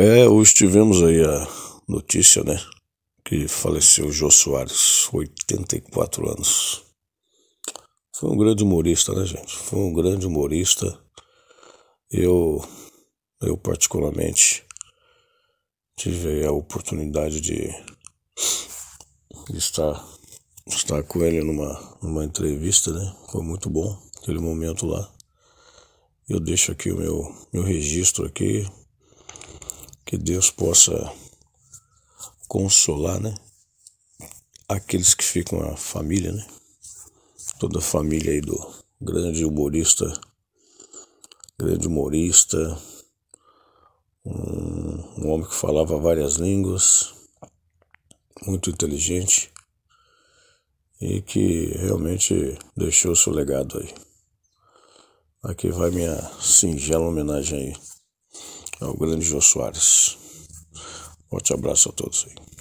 É, hoje tivemos aí a notícia, né? Que faleceu o Jô Soares, 84 anos. Foi um grande humorista, né, gente? Foi um grande humorista. Eu, eu particularmente, tive a oportunidade de, de estar, estar com ele numa, numa entrevista, né? Foi muito bom aquele momento lá. Eu deixo aqui o meu, meu registro aqui, que Deus possa consolar, né? Aqueles que ficam a família, né? Toda a família aí do grande humorista, grande humorista, um, um homem que falava várias línguas, muito inteligente e que realmente deixou seu legado aí. Aqui vai minha singela homenagem aí. É o grande João Soares. Forte abraço a todos aí.